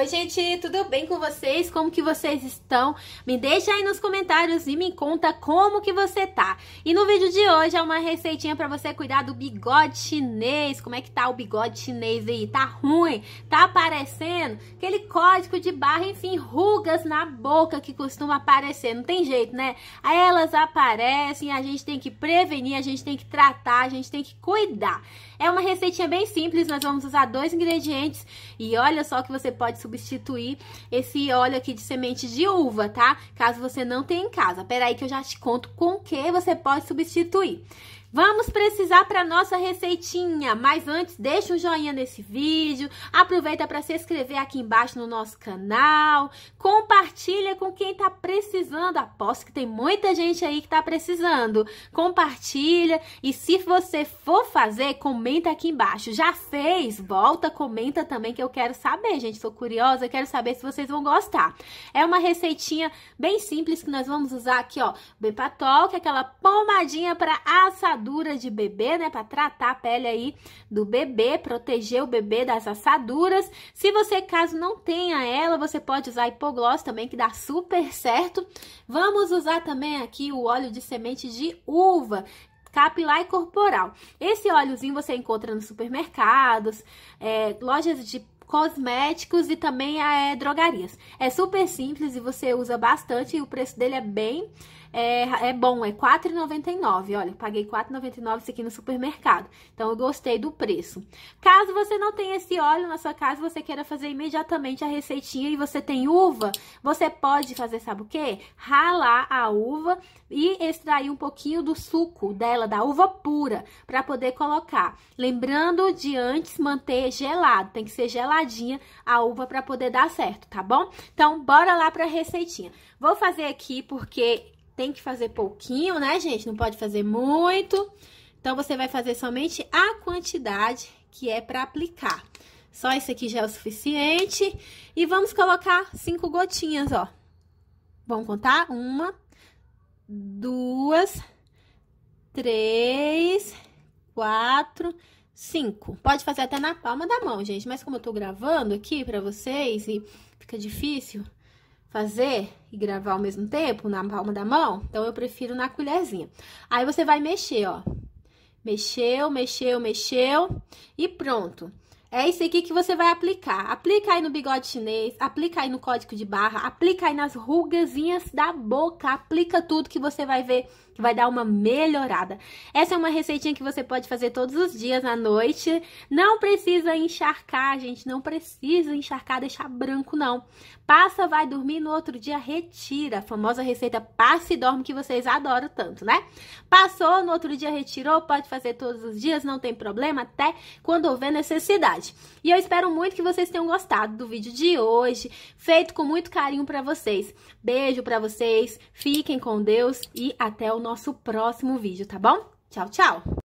Oi, gente, tudo bem com vocês? Como que vocês estão? Me deixa aí nos comentários e me conta como que você tá. E no vídeo de hoje é uma receitinha para você cuidar do bigode chinês. Como é que tá o bigode chinês aí? Tá ruim? Tá aparecendo? Aquele código de barra, enfim, rugas na boca que costuma aparecer. Não tem jeito, né? Aí elas aparecem, a gente tem que prevenir, a gente tem que tratar, a gente tem que cuidar. É uma receitinha bem simples, nós vamos usar dois ingredientes e olha só que você pode substituir esse óleo aqui de semente de uva, tá? Caso você não tenha em casa. Peraí que eu já te conto com que você pode substituir. Vamos precisar para nossa receitinha, mas antes deixa um joinha nesse vídeo, aproveita para se inscrever aqui embaixo no nosso canal, compartilha com quem está precisando, aposto que tem muita gente aí que está precisando. Compartilha e se você for fazer, comenta aqui embaixo. Já fez? Volta, comenta também que eu quero saber, gente, sou curiosa, quero saber se vocês vão gostar. É uma receitinha bem simples que nós vamos usar aqui, ó, Bepatol, que é aquela pomadinha para assadura assadura de bebê, né? Para tratar a pele aí do bebê, proteger o bebê das assaduras. Se você, caso não tenha ela, você pode usar hipogloss também, que dá super certo. Vamos usar também aqui o óleo de semente de uva capilar e corporal. Esse óleozinho você encontra nos supermercados, é, lojas de cosméticos e também é, drogarias. É super simples e você usa bastante e o preço dele é bem é, é bom, é R$4,99. Olha, paguei R$4,99 4,99 isso aqui no supermercado. Então, eu gostei do preço. Caso você não tenha esse óleo na sua casa, você queira fazer imediatamente a receitinha e você tem uva, você pode fazer, sabe o quê? Ralar a uva e extrair um pouquinho do suco dela, da uva pura, para poder colocar. Lembrando de antes manter gelado, tem que ser geladinha a uva para poder dar certo, tá bom? Então, bora lá para a receitinha. Vou fazer aqui porque tem que fazer pouquinho, né, gente? Não pode fazer muito. Então, você vai fazer somente a quantidade que é para aplicar. Só isso aqui já é o suficiente. E vamos colocar cinco gotinhas, ó. Vamos contar? Uma, duas, três, quatro, cinco. Pode fazer até na palma da mão, gente. Mas como eu tô gravando aqui pra vocês e fica difícil, fazer e gravar ao mesmo tempo na palma da mão, então eu prefiro na colherzinha. Aí você vai mexer, ó. Mexeu, mexeu, mexeu e pronto. É isso aqui que você vai aplicar. Aplica aí no bigode chinês, aplica aí no código de barra, aplica aí nas rugazinhas da boca, aplica tudo que você vai ver que vai dar uma melhorada. Essa é uma receitinha que você pode fazer todos os dias à noite. Não precisa encharcar, gente, não precisa encharcar, deixar branco não. Passa, vai dormir, no outro dia retira. A famosa receita passe e dorme que vocês adoram tanto, né? Passou, no outro dia retirou, pode fazer todos os dias, não tem problema, até quando houver necessidade verdade. E eu espero muito que vocês tenham gostado do vídeo de hoje, feito com muito carinho para vocês. Beijo para vocês, fiquem com Deus e até o nosso próximo vídeo, tá bom? Tchau, tchau!